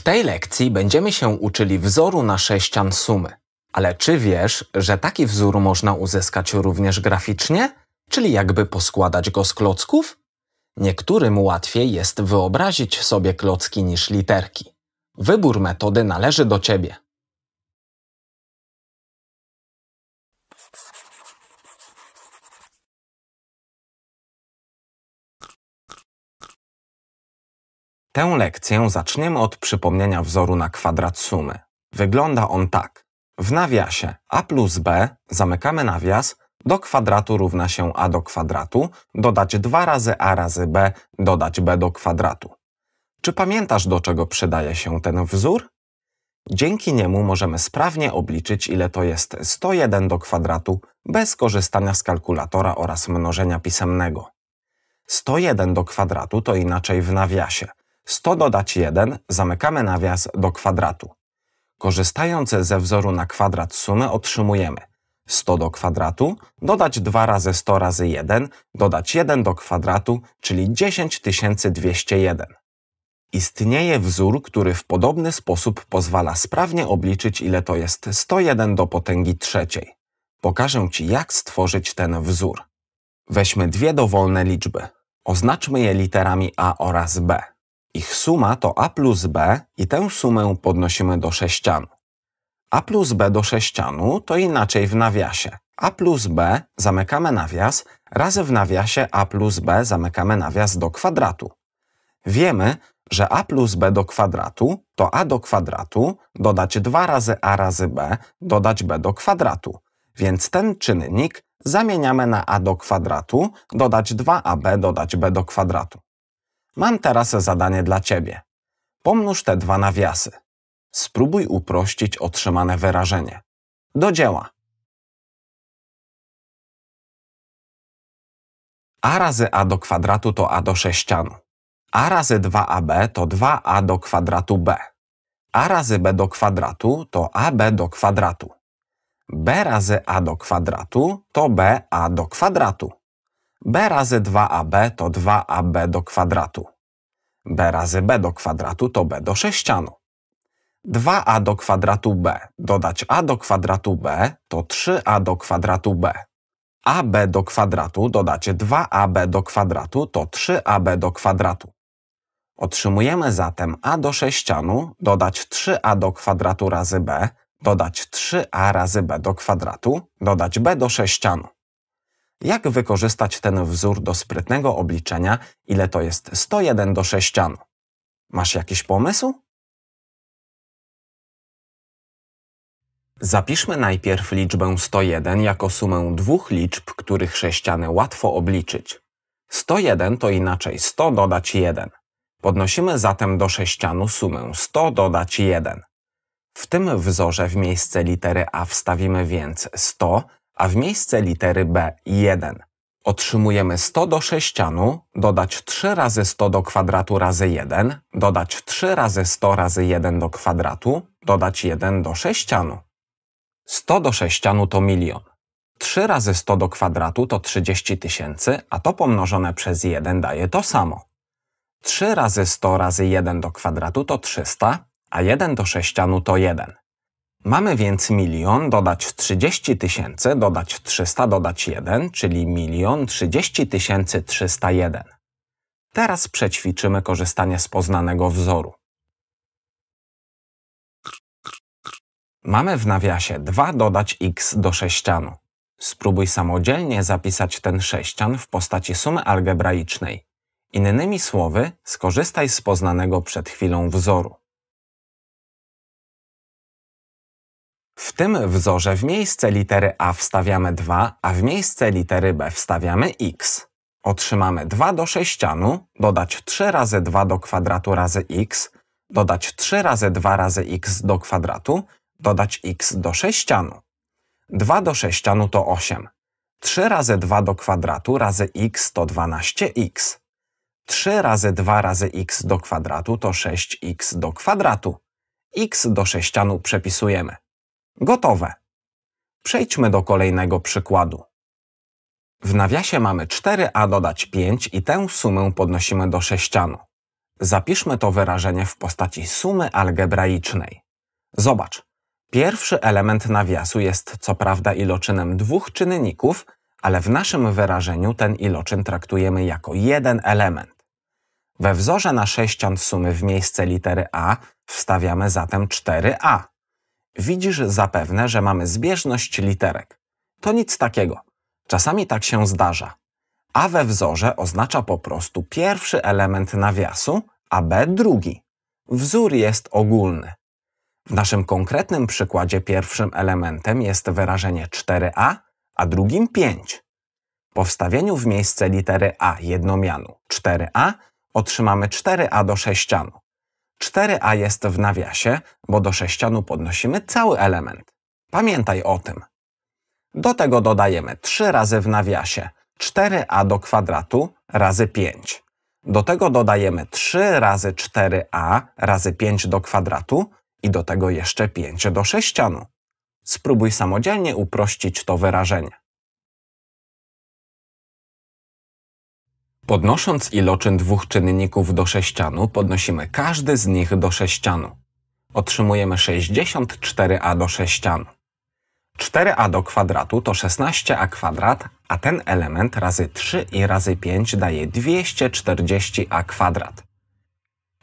W tej lekcji będziemy się uczyli wzoru na sześcian sumy. Ale czy wiesz, że taki wzór można uzyskać również graficznie? Czyli jakby poskładać go z klocków? Niektórym łatwiej jest wyobrazić sobie klocki niż literki. Wybór metody należy do Ciebie. Tę lekcję zaczniemy od przypomnienia wzoru na kwadrat sumy. Wygląda on tak. W nawiasie a plus b zamykamy nawias, do kwadratu równa się a do kwadratu, dodać 2 razy a razy b, dodać b do kwadratu. Czy pamiętasz, do czego przydaje się ten wzór? Dzięki niemu możemy sprawnie obliczyć, ile to jest 101 do kwadratu bez korzystania z kalkulatora oraz mnożenia pisemnego. 101 do kwadratu to inaczej w nawiasie – 100 dodać 1 zamykamy nawias do kwadratu. Korzystając ze wzoru na kwadrat sumy otrzymujemy 100 do kwadratu, dodać 2 razy 100 razy 1, dodać 1 do kwadratu, czyli 10201. Istnieje wzór, który w podobny sposób pozwala sprawnie obliczyć, ile to jest 101 do potęgi trzeciej. Pokażę Ci, jak stworzyć ten wzór. Weźmy dwie dowolne liczby. Oznaczmy je literami a oraz b. Ich suma to a plus b i tę sumę podnosimy do sześcianu. a plus b do sześcianu to inaczej w nawiasie. a plus b zamykamy nawias, razy w nawiasie a plus b zamykamy nawias do kwadratu. Wiemy, że a plus b do kwadratu to a do kwadratu dodać 2 razy a razy b dodać b do kwadratu. Więc ten czynnik zamieniamy na a do kwadratu dodać 2ab dodać b do kwadratu. Mam teraz zadanie dla ciebie. Pomnóż te dwa nawiasy. Spróbuj uprościć otrzymane wyrażenie. Do dzieła. a razy a do kwadratu to a do sześcianu. a razy 2ab to 2a do kwadratu b. a razy b do kwadratu to ab do kwadratu. b razy a do kwadratu to ba do kwadratu b razy 2ab to 2ab do kwadratu. b razy b do kwadratu to b do sześcianu. 2a do kwadratu b dodać a do kwadratu b to 3a do kwadratu b. ab do kwadratu dodacie 2ab do kwadratu to 3ab do kwadratu. Otrzymujemy zatem a do sześcianu dodać 3a do kwadratu razy b dodać 3a razy b do kwadratu dodać b do sześcianu jak wykorzystać ten wzór do sprytnego obliczenia, ile to jest 101 do sześcianu. Masz jakiś pomysł? Zapiszmy najpierw liczbę 101 jako sumę dwóch liczb, których sześciany łatwo obliczyć. 101 to inaczej 100 dodać 1. Podnosimy zatem do sześcianu sumę 100 dodać 1. W tym wzorze w miejsce litery a wstawimy więc 100, a w miejsce litery B 1. Otrzymujemy 100 do sześcianu, dodać 3 razy 100 do kwadratu razy 1, dodać 3 razy 100 razy 1 do kwadratu, dodać 1 do sześcianu. 100 do sześcianu to milion. 3 razy 100 do kwadratu to 30 tysięcy, a to pomnożone przez 1 daje to samo. 3 razy 100 razy 1 do kwadratu to 300, a 1 do sześcianu to 1. Mamy więc milion dodać 30 tysięcy, dodać 300, dodać 1, czyli milion 30 tysięcy 301. Teraz przećwiczymy korzystanie z poznanego wzoru. Mamy w nawiasie 2 dodać x do sześcianu. Spróbuj samodzielnie zapisać ten sześcian w postaci sumy algebraicznej. Innymi słowy, skorzystaj z poznanego przed chwilą wzoru. W tym wzorze w miejsce litery A wstawiamy 2, a w miejsce litery B wstawiamy x. Otrzymamy 2 do sześcianu, dodać 3 razy 2 do kwadratu razy x, dodać 3 razy 2 razy x do kwadratu, dodać x do sześcianu. 2 do sześcianu to 8. 3 razy 2 do kwadratu razy x to 12x. 3 razy 2 razy x do kwadratu to 6x do kwadratu. x do sześcianu przepisujemy. Gotowe. Przejdźmy do kolejnego przykładu. W nawiasie mamy 4a dodać 5 i tę sumę podnosimy do sześcianu. Zapiszmy to wyrażenie w postaci sumy algebraicznej. Zobacz, pierwszy element nawiasu jest co prawda iloczynem dwóch czynników, ale w naszym wyrażeniu ten iloczyn traktujemy jako jeden element. We wzorze na sześcian sumy w miejsce litery a wstawiamy zatem 4a. Widzisz zapewne, że mamy zbieżność literek. To nic takiego. Czasami tak się zdarza. A we wzorze oznacza po prostu pierwszy element nawiasu, a B drugi. Wzór jest ogólny. W naszym konkretnym przykładzie pierwszym elementem jest wyrażenie 4a, a drugim 5. Po wstawieniu w miejsce litery a jednomianu 4a otrzymamy 4a do sześcianu. 4a jest w nawiasie, bo do sześcianu podnosimy cały element. Pamiętaj o tym. Do tego dodajemy 3 razy w nawiasie 4a do kwadratu razy 5. Do tego dodajemy 3 razy 4a razy 5 do kwadratu i do tego jeszcze 5 do sześcianu. Spróbuj samodzielnie uprościć to wyrażenie. Podnosząc iloczyn dwóch czynników do sześcianu, podnosimy każdy z nich do sześcianu. Otrzymujemy 64a do sześcianu. 4a do kwadratu to 16a kwadrat, a ten element razy 3 i razy 5 daje 240a kwadrat.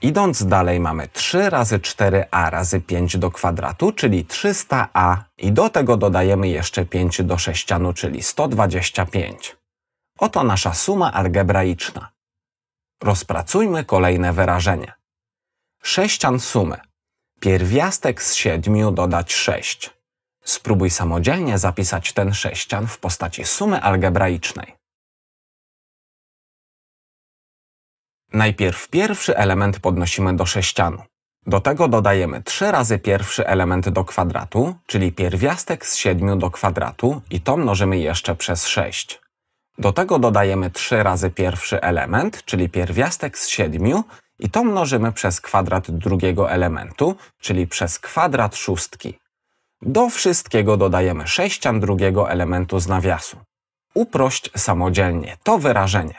Idąc dalej mamy 3 razy 4a razy 5 do kwadratu, czyli 300a i do tego dodajemy jeszcze 5 do sześcianu, czyli 125. Oto nasza suma algebraiczna. Rozpracujmy kolejne wyrażenie. Sześcian sumy. Pierwiastek z siedmiu dodać sześć. Spróbuj samodzielnie zapisać ten sześcian w postaci sumy algebraicznej. Najpierw pierwszy element podnosimy do sześcianu. Do tego dodajemy 3 razy pierwszy element do kwadratu, czyli pierwiastek z 7 do kwadratu i to mnożymy jeszcze przez 6. Do tego dodajemy 3 razy pierwszy element, czyli pierwiastek z 7 i to mnożymy przez kwadrat drugiego elementu, czyli przez kwadrat szóstki. Do wszystkiego dodajemy sześcian drugiego elementu z nawiasu. Uprość samodzielnie to wyrażenie.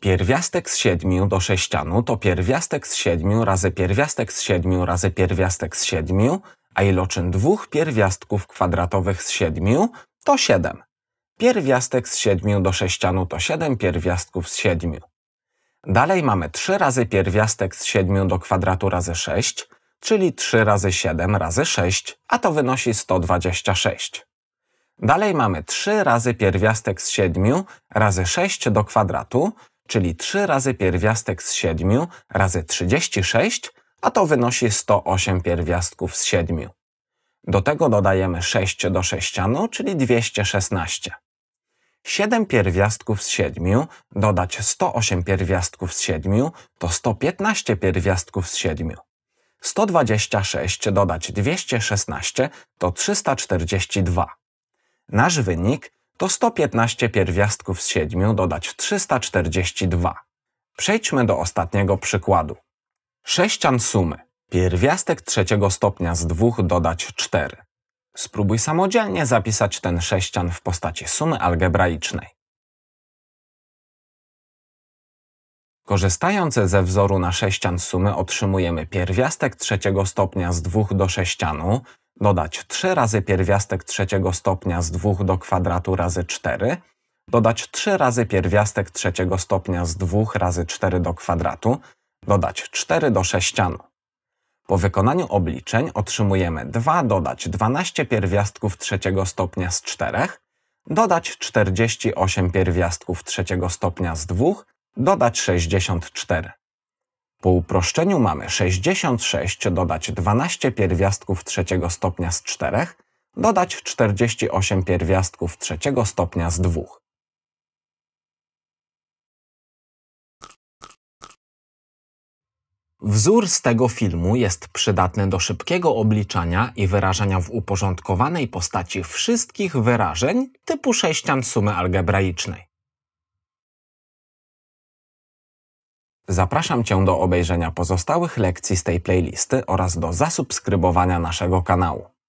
Pierwiastek z 7 do sześcianu to pierwiastek z 7 razy pierwiastek z 7 razy pierwiastek z 7 a iloczyn dwóch pierwiastków kwadratowych z siedmiu to 7. Pierwiastek z 7 do sześcianu to 7 pierwiastków z 7. Dalej mamy 3 razy pierwiastek z 7 do kwadratu razy 6, czyli 3 razy 7 razy 6, a to wynosi 126. Dalej mamy 3 razy pierwiastek z 7 razy 6 do kwadratu, czyli 3 razy pierwiastek z 7 razy 36, a to wynosi 108 pierwiastków z 7. Do tego dodajemy 6 do sześcianu, czyli 216. 7 pierwiastków z 7 dodać 108 pierwiastków z 7 to 115 pierwiastków z 7. 126 dodać 216 to 342. Nasz wynik to 115 pierwiastków z 7 dodać 342. Przejdźmy do ostatniego przykładu. Sześcian sumy. Pierwiastek trzeciego stopnia z dwóch dodać cztery. Spróbuj samodzielnie zapisać ten sześcian w postaci sumy algebraicznej. Korzystając ze wzoru na sześcian sumy otrzymujemy pierwiastek trzeciego stopnia z 2 do sześcianu, dodać 3 razy pierwiastek trzeciego stopnia z 2 do kwadratu razy 4, dodać 3 razy pierwiastek trzeciego stopnia z 2 razy 4 do kwadratu, dodać 4 do sześcianu. Po wykonaniu obliczeń otrzymujemy 2 dodać 12 pierwiastków trzeciego stopnia z 4, dodać 48 pierwiastków trzeciego stopnia z 2, dodać 64. Po uproszczeniu mamy 66 dodać 12 pierwiastków trzeciego stopnia z 4, dodać 48 pierwiastków trzeciego stopnia z 2. Wzór z tego filmu jest przydatny do szybkiego obliczania i wyrażania w uporządkowanej postaci wszystkich wyrażeń typu sześcian sumy algebraicznej. Zapraszam Cię do obejrzenia pozostałych lekcji z tej playlisty oraz do zasubskrybowania naszego kanału.